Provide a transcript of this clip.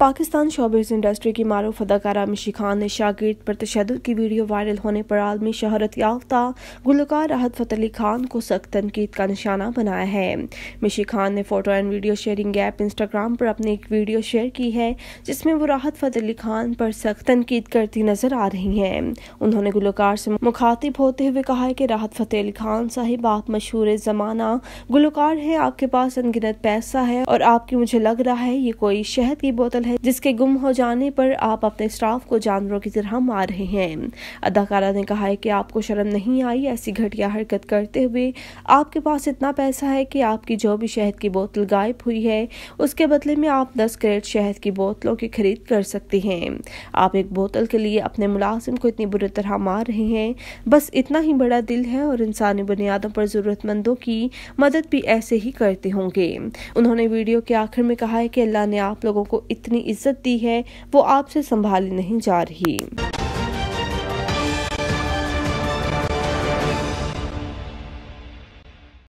Pakistan showbiz industry की मारूफ अदाकारा मिशी खान ने शागिर्द पर तशद की वीडियो वायरल होने पर आलमी शहरत याफ्ता गुलकार राहत फतेह अली खान को सख्त तनकीद का निशाना बनाया है मिशी खान ने photo and video sharing app Instagram पर अपनी एक वीडियो शेयर की है जिसमें वो राहत फतेह अली खान पर सख्त तनकीद करती नजर आ रही हैं उन्होंने गुलकार से मुखातिब होते हुए कहा है कि राहत फतेह अली खान साहिब आप मशहूर ज़माना गुलकार हैं आपके पास अनगिनत पैसा है और आपकी मुझे लग रहा है ये कोई शहद की बोतल है जिसके गुम हो जाने पर आप अपने स्टाफ को जानवरों की तरह मार रहे हैं अदाकारा ने कहा है कि आपको शर्म नहीं आई ऐसी घटिया हरकत करते हुए आपके पास इतना पैसा है कि आपकी जो भी शहद की बोतल गायब हुई है उसके बदले में आप दस करेट शहद की बोतलों की खरीद कर सकती हैं आप एक बोतल के लिए अपने मुलाजिम को इतनी बुरी तरह मार रहे हैं बस इतना ही बड़ा दिल है और इंसानी बुनियादों पर ज़रूरतमंदों की मदद भी ऐसे ही करते होंगे उन्होंने वीडियो के आखिर में कहा है कि अल्लाह ने आप लोगों को इतनी इज्जत दी है वो आपसे संभाली नहीं जा रही